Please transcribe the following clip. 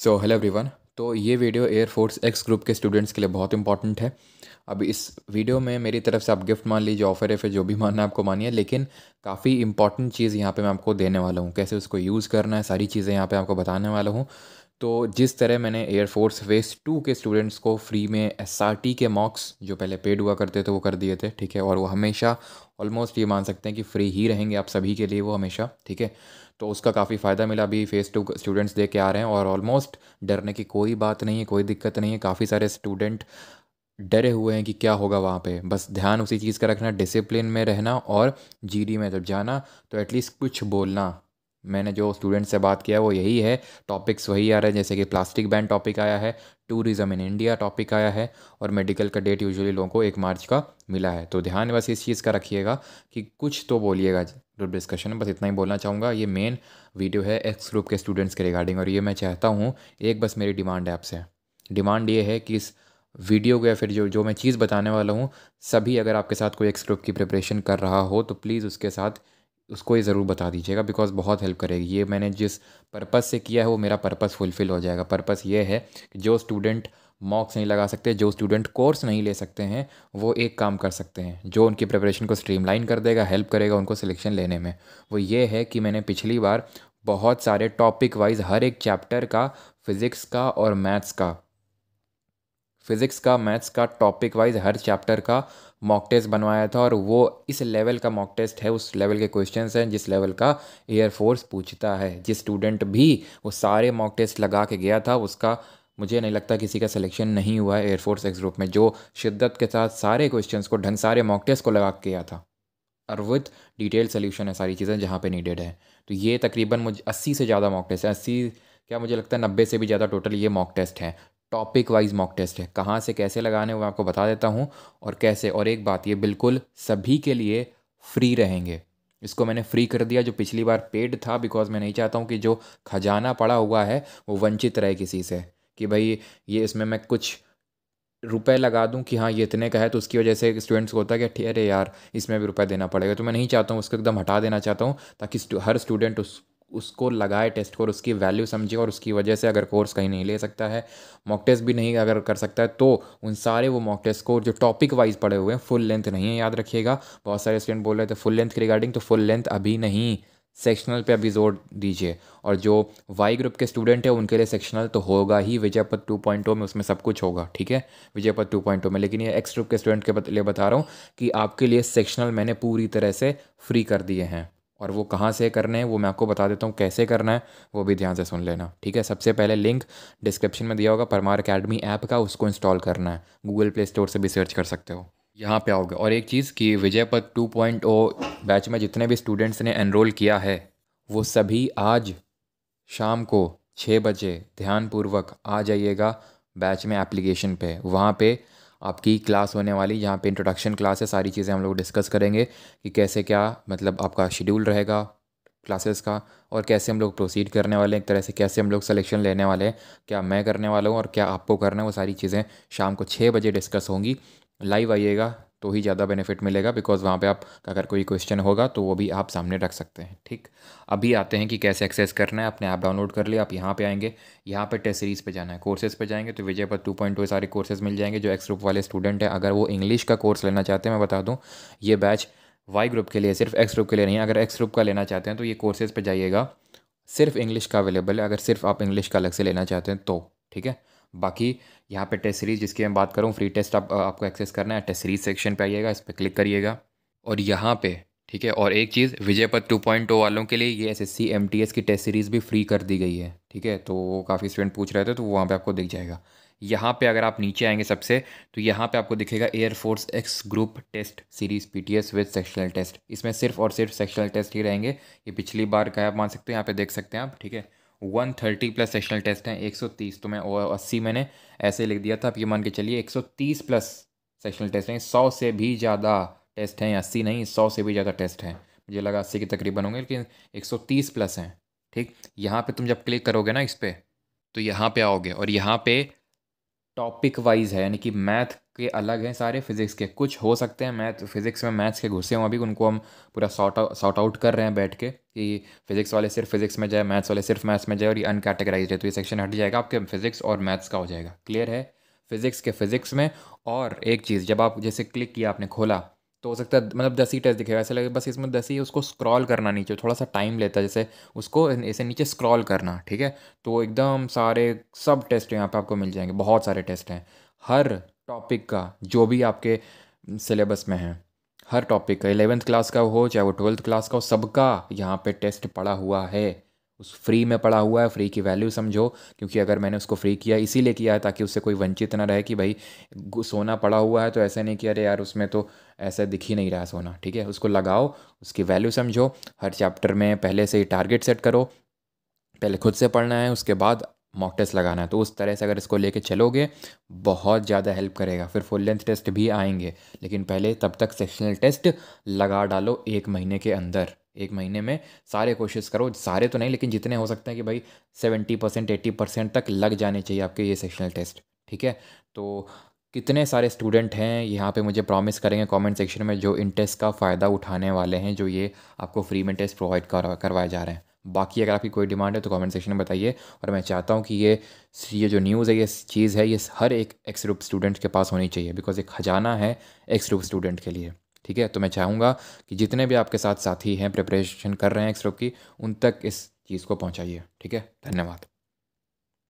so hello everyone तो ये video air force X group के स्टूडेंट्स के लिए बहुत इंपॉर्टेंट है अब इस वीडियो में मेरी तरफ से आप गिफ्ट मान लीजिए ऑफर है फिर जो भी मानना है आपको मानिए लेकिन काफ़ी इंपॉर्टेंट चीज़ यहाँ पे मैं आपको देने वाला हूँ कैसे उसको यूज़ करना है सारी चीज़ें यहाँ पे आपको बताने वाला हूँ तो जिस तरह मैंने एयरफोर्स फेस टू के स्टूडेंट्स को फ्री में एस के मॉक्स जो पहले पेड हुआ करते थे वो कर दिए थे ठीक है और वो हमेशा ऑलमोस्ट ये मान सकते हैं कि फ्री ही रहेंगे आप सभी के लिए वो हमेशा ठीक है तो उसका काफ़ी फ़ायदा मिला अभी फेस टू स्टूडेंट्स दे के आ रहे हैं और ऑलमोस्ट डरने की कोई बात नहीं है कोई दिक्कत नहीं है काफ़ी सारे स्टूडेंट डरे हुए हैं कि क्या होगा वहाँ पे बस ध्यान उसी चीज़ का रखना डिसिप्लिन में रहना और जीडी में जब जाना तो एटलीस्ट कुछ बोलना मैंने जो स्टूडेंट से बात किया वो यही है टॉपिक्स वही आ रहे हैं जैसे कि प्लास्टिक बैन टॉपिक आया है टूरिज़म इन इंडिया टॉपिक आया है और मेडिकल का डेट यूजुअली लोगों को एक मार्च का मिला है तो ध्यान बस इस चीज़ का रखिएगा कि कुछ तो बोलिएगा ग्रुप डिस्कशन बस इतना ही बोलना चाहूँगा ये मेन वीडियो है एक्स ग्रुप के स्टूडेंट्स के रिगार्डिंग और ये मैं चाहता हूँ एक बस मेरी डिमांड है आपसे डिमांड ये है कि इस वीडियो को या फिर जो जो मैं चीज़ बताने वाला हूँ सभी अगर आपके साथ कोई एक्स ग्रुप की प्रिपरेशन कर रहा हो तो प्लीज़ उसके साथ उसको ये ज़रूर बता दीजिएगा बिकॉज बहुत हेल्प करेगी ये मैंने जिस पर्पज़ से किया है वो मेरा पर्पज़ फुलफ़िल हो जाएगा पर्पज़ ये है कि जो स्टूडेंट मॉक्स नहीं लगा सकते जो स्टूडेंट कोर्स नहीं ले सकते हैं वो एक काम कर सकते हैं जो उनकी प्रिपरेशन को स्ट्रीमलाइन कर देगा हेल्प करेगा उनको सिलेक्शन लेने में वो ये है कि मैंने पिछली बार बहुत सारे टॉपिक वाइज हर एक चैप्टर का फिज़िक्स का और मैथ्स का फिज़िक्स का मैथ्स का टॉपिक वाइज हर चैप्टर का मॉक टेस्ट बनवाया था और वो इस लेवल का मॉक टेस्ट है उस लेवल के क्वेश्चन हैं जिस लेवल का एयरफोर्स पूछता है जिस स्टूडेंट भी वो सारे मॉक टेस्ट लगा के गया था उसका मुझे नहीं लगता किसी का सिलेक्शन नहीं हुआ है एयरफोर्स एक्स ग्रुप में जो शिद्दत के साथ सारे क्वेश्चंस को ढंग सारे मॉक टेस्ट को लगा के गया था और विथ डिटेल सोल्यूशन है सारी चीज़ें जहाँ पर नीडेड है तो ये तकरीबन मुझे अस्सी से ज़्यादा मॉक टेस्ट है अस्सी क्या मुझे लगता है नब्बे से भी ज़्यादा टोटल ये मॉक टेस्ट हैं टॉपिक वाइज मॉक टेस्ट है कहाँ से कैसे लगाने वो आपको बता देता हूँ और कैसे और एक बात ये बिल्कुल सभी के लिए फ्री रहेंगे इसको मैंने फ्री कर दिया जो पिछली बार पेड था बिकॉज मैं नहीं चाहता हूँ कि जो खजाना पड़ा हुआ है वो वंचित रहे किसी से कि भाई ये इसमें मैं कुछ रुपए लगा दूं कि हाँ ये इतने का है तो उसकी वजह से स्टूडेंट्स को होता है कि अरे यार इसमें भी रुपए देना पड़ेगा तो मैं नहीं चाहता हूँ उसको एकदम हटा देना चाहता हूँ ताकि हर स्टूडेंट उस उसको लगाए टेस्ट को और उसकी वैल्यू समझे और उसकी वजह से अगर कोर्स कहीं नहीं ले सकता है मॉक टेस्ट भी नहीं अगर कर सकता है तो उन सारे वो मॉक टेस्ट को जो टॉपिक वाइज पड़े हुए हैं फुल लेंथ नहीं है याद रखिएगा बहुत सारे स्टूडेंट बोल रहे थे फुल लेंथ की रिगार्डिंग तो फुल लेंथ अभी नहीं सेक्शनल पे अभी जोर दीजिए और जो वाई ग्रुप के स्टूडेंट हैं उनके लिए सेक्शनल तो होगा ही विजयपथ टू पॉइंट में उसमें सब कुछ होगा ठीक है विजयपथ टू पॉइंट में लेकिन ये एक्स ग्रुप के स्टूडेंट के लिए बता रहा हूँ कि आपके लिए सेक्शनल मैंने पूरी तरह से फ्री कर दिए हैं और वो कहाँ से करने हैं वो मैं आपको बता देता हूँ कैसे करना है वो भी ध्यान से सुन लेना ठीक है सबसे पहले लिंक डिस्क्रिप्शन में दिया होगा परमार अकेडमी ऐप का उसको इंस्टॉल करना है गूगल प्ले स्टोर से भी सर्च कर सकते हो यहाँ पे आओगे और एक चीज़ कि Vijaypath two point O batch में जितने भी स्टूडेंट्स ने एनरोल किया है वो सभी आज शाम को छः बजे ध्यानपूर्वक आ जाइएगा बैच में एप्लीकेशन पे वहाँ पे आपकी क्लास होने वाली जहाँ पे इंट्रोडक्शन क्लास है सारी चीज़ें हम लोग डिस्कस करेंगे कि कैसे क्या मतलब आपका शेड्यूल रहेगा क्लासेस का और कैसे हम लोग प्रोसीड करने वाले हैं एक तरह से कैसे हम लोग सिलेक्शन लेने वाले हैं क्या मैं करने वाला हूँ और क्या आपको करना है वो सारी चीज़ें शाम को छः बजे डिस्कस होंगी लाइव आइएगा तो ही ज़्यादा बेनिफिट मिलेगा बिकॉज़ वहाँ पे आप अगर कोई क्वेश्चन होगा तो वो भी आप सामने रख सकते हैं ठीक अभी आते हैं कि कैसे एक्सेस करना है आपने ऐप डाउनलोड कर लिया आप यहाँ पे आएंगे यहाँ पे टेस्ट सीरीज़ पे जाना है कोर्सेज़ पे जाएंगे तो Vijaypath two point two सारे कोर्सेज़ मिल जाएंगे जो एक्स ग्रुप वाले स्टूडेंट हैं अगर वो इंग्लिश का कोर्स लेना चाहते हैं मैं बता दूँ ये बैच वाई ग्रुप के लिए सिर्फ एक्स ग्रुप के लिए नहीं अगर एक्स ग्रुप का लेना चाहते हैं तो ये कोर्सेज़ पर जाइएगा सिर्फ इंग्लिश का अवेलेबल है अगर सिर्फ आप इंग्लिश का अलग से लेना चाहते हैं तो ठीक है बाकी यहाँ पे टेस्ट सीरीज़ जिसकी मैं बात करूँ फ्री टेस्ट आप आपको एक्सेस करना है टेस्ट सीरीज़ सेक्शन पे आइएगा इस पर क्लिक करिएगा और यहाँ पे ठीक है और एक चीज़ विजयपथ टू पॉइंट टू वालों के लिए ये S S C M T S की टेस्ट सीरीज़ भी फ्री कर दी गई है ठीक है तो काफ़ी स्टूडेंट पूछ रहे थे तो वहाँ पर आपको दिख जाएगा यहाँ पे अगर आप नीचे आएंगे सबसे तो यहाँ पे आपको दिखेगा air force X group test series P T S with sectional test इसमें सिर्फ और सिर्फ सेक्शनल टेस्ट ही रहेंगे ये पिछली बार का आप मान सकते हो यहाँ पे देख सकते हैं आप ठीक है one thirty plus sectional test हैं एक सौ तीस तो मैं अस्सी मैंने ऐसे लिख दिया था आप ये मान के चलिए एक सौ तीस प्लस सेक्शनल टेस्ट हैं सौ से भी ज़्यादा टेस्ट हैं अस्सी नहीं सौ से भी ज़्यादा टेस्ट हैं मुझे लगा अस्सी के तकरीबन होंगे लेकिन एक सौ तीस प्लस हैं ठीक यहाँ पे तुम जब क्लिक करोगे ना इस पर तो यहाँ पे आओगे और यहाँ पे टॉपिक वाइज है यानी कि मैथ के अलग हैं सारे फिज़िक्स के कुछ हो सकते हैं मैथ फिज़िक्स में मैथ्स के घुसे हों अभी उनको हम पूरा सॉर्ट सॉर्ट आउट कर रहे हैं बैठ के कि फिज़िक्स वाले सिर्फ फिज़िक्स में जाए मैथ्स वाले सिर्फ मैथ्स में जाए और ये अनकैटेगराइज है तो ये सेक्शन हट जाएगा आपके फिज़िक्स और मैथ्स का हो जाएगा क्लियर है फिज़िक्स के फिज़िक्स में और एक चीज़ जब आप जैसे क्लिक किया आपने खोला तो हो सकता है मतलब दस ही टेस्ट दिखेगा ऐसा लगे बस इसमें दस ही उसको स्क्रॉल करना नीचे थोड़ा सा टाइम लेता है जैसे उसको ऐसे नीचे स्क्रॉल करना ठीक है तो एकदम सारे सब टेस्ट यहाँ पे आपको मिल जाएंगे बहुत सारे टेस्ट हैं हर टॉपिक का जो भी आपके सिलेबस में है हर टॉपिक का एलेवेंथ क्लास का हो चाहे वो ट्वेल्थ क्लास का हो सबका यहाँ पे टेस्ट पड़ा हुआ है उस फ्री में पड़ा हुआ है फ्री की वैल्यू समझो क्योंकि अगर मैंने उसको फ्री किया इसीलिए किया है ताकि उससे कोई वंचित ना रहे कि भाई सोना पड़ा हुआ है तो ऐसा नहीं किया अरे यार उसमें तो ऐसा दिख ही नहीं रहा सोना ठीक है उसको लगाओ उसकी वैल्यू समझो हर चैप्टर में पहले से ही टारगेट सेट करो पहले खुद से पढ़ना है उसके बाद मॉक टेस्ट लगाना है तो उस तरह से अगर इसको लेके चलोगे बहुत ज़्यादा हेल्प करेगा फिर फुल लेंथ टेस्ट भी आएंगे लेकिन पहले तब तक सेक्शनल टेस्ट लगा डालो एक महीने के अंदर एक महीने में सारे कोशिश करो सारे तो नहीं लेकिन जितने हो सकते हैं कि भाई सेवेंटी परसेंट एट्टी परसेंट तक लग जाने चाहिए आपके ये सेक्शनल टेस्ट ठीक है तो कितने सारे स्टूडेंट हैं यहाँ पे मुझे प्रॉमिस करेंगे कमेंट सेक्शन में जो इन टेस्ट का फ़ायदा उठाने वाले हैं जो ये आपको फ्री में टेस्ट प्रोवाइड कर, करवाए जा रहे हैं बाकी अगर आपकी कोई डिमांड है तो कमेंट सेक्शन में बताइए और मैं चाहता हूँ कि ये ये जो न्यूज़ है ये चीज़ है ये हर एक एक्स रूप स्टूडेंट के पास होनी चाहिए बिकॉज एक खजाना है एक्स रूप स्टूडेंट के लिए ठीक है तो मैं चाहूँगा कि जितने भी आपके साथ साथी हैं प्रिपरेशन कर रहे हैं एक्सरो की उन तक इस चीज़ को पहुँचाइए ठीक है धन्यवाद